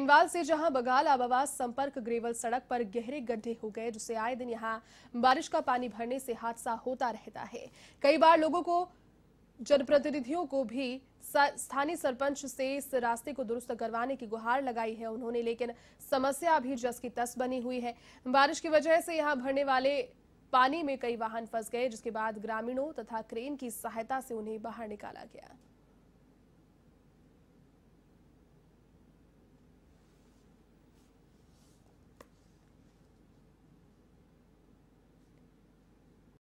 इनवाल से जहां बगाल आबावास संपर्क ग्रेवल सड़क पर गहरे गड्ढे हो गए जिससे आए दिन यहां बारिश का पानी भरने से हादसा होता रहता है कई बार लोगों को जनप्रतिनिधियों को भी स्थानीय सरपंच से इस रास्ते को दुरुस्त करवाने की गुहार लगाई है उन्होंने लेकिन समस्या भी जस की तस बनी हुई है बारिश की वजह से यहाँ भरने वाले पानी में कई वाहन फंस गए जिसके बाद ग्रामीणों तथा क्रेन की सहायता से उन्हें बाहर निकाला गया